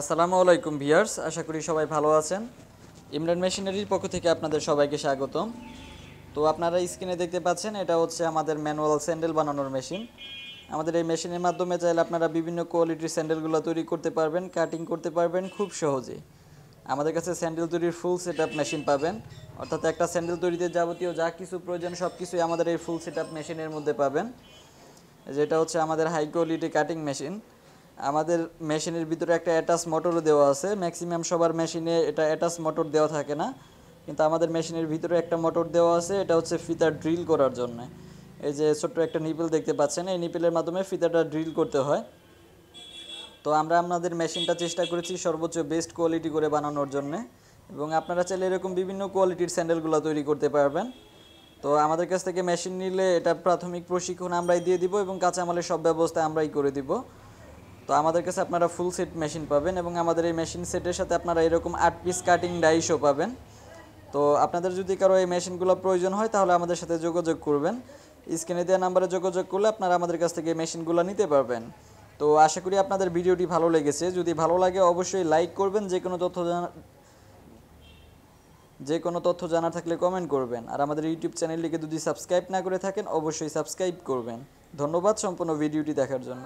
আসসালামু আলাইকুম ভিয়ার্স আশা করি সবাই ভালো আছেন ইমরান মেশিনারির পক্ষ থেকে আপনাদের সবাইকে স্বাগতম তো আপনারা স্ক্রিনে দেখতে পাচ্ছেন এটা হচ্ছে আমাদের ম্যানুয়াল স্যান্ডেল বানানোর মেশিন আমাদের এই মেশিনের মাধ্যমে চাইলে আপনারা বিভিন্ন কোয়ালিটির স্যান্ডেলগুলো তৈরি করতে পারবেন কাটিং করতে পারবেন খুব সহজে আমাদের কাছে স্যান্ডেল তৈরির ফুল সেট মেশিন পাবেন অর্থাৎ একটা স্যান্ডেল তৈরিতে যাবতীয় যা কিছু প্রয়োজন সব কিছুই আমাদের এই ফুল সেট মেশিনের মধ্যে পাবেন যেটা হচ্ছে আমাদের হাই কোয়ালিটি কাটিং মেশিন আমাদের মেশিনের ভিতরে একটা অ্যাটাচ মোটরও দেওয়া আছে ম্যাক্সিমাম সবার মেশিনে এটা অ্যাটাচ মোটর দেওয়া থাকে না কিন্তু আমাদের মেশিনের ভিতরে একটা মোটর দেওয়া আছে এটা হচ্ছে ফিতা ড্রিল করার জন্য এই যে ছোট্ট একটা নিপেল দেখতে পাচ্ছেন এই নিপেলের মাধ্যমে ফিতাটা ড্রিল করতে হয় তো আমরা আপনাদের মেশিনটা চেষ্টা করেছি সর্বোচ্চ বেস্ট কোয়ালিটি করে বানানোর জন্য এবং আপনারা চাইলে এরকম বিভিন্ন কোয়ালিটির স্যান্ডেলগুলো তৈরি করতে পারবেন তো আমাদের কাছ থেকে মেশিন নিলে এটা প্রাথমিক প্রশিক্ষণ আমরাই দিয়ে দিব এবং কাঁচামালের সব ব্যবস্থা আমরাই করে দিব তো আমাদের কাছে আপনারা ফুল সেট মেশিন পাবেন এবং আমাদের এই মেশিন সেটের সাথে আপনারা এরকম আট পিস কাটিং ডাইশও পাবেন তো আপনাদের যদি কারো এই মেশিনগুলো প্রয়োজন হয় তাহলে আমাদের সাথে যোগাযোগ করবেন স্ক্রিনে দেওয়া নাম্বারে যোগাযোগ করলে আপনারা আমাদের কাছ থেকে এই মেশিনগুলো নিতে পারবেন তো আশা করি আপনাদের ভিডিওটি ভালো লেগেছে যদি ভালো লাগে অবশ্যই লাইক করবেন যে কোনো তথ্য যে কোনো তথ্য জানার থাকলে কমেন্ট করবেন আর আমাদের ইউটিউব চ্যানেলটিকে যদি সাবস্ক্রাইব না করে থাকেন অবশ্যই সাবস্ক্রাইব করবেন ধন্যবাদ সম্পূর্ণ ভিডিওটি দেখার জন্য